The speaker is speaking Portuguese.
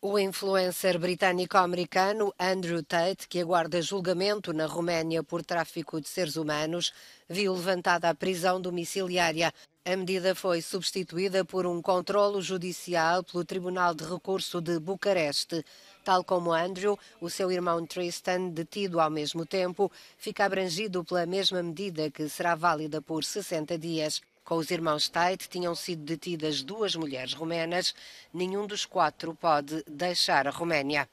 O influencer britânico-americano Andrew Tate, que aguarda julgamento na Roménia por tráfico de seres humanos, viu levantada a prisão domiciliária. A medida foi substituída por um controlo judicial pelo Tribunal de Recurso de Bucareste. Tal como Andrew, o seu irmão Tristan, detido ao mesmo tempo, fica abrangido pela mesma medida que será válida por 60 dias. Com os irmãos Tait tinham sido detidas duas mulheres romenas, nenhum dos quatro pode deixar a Roménia.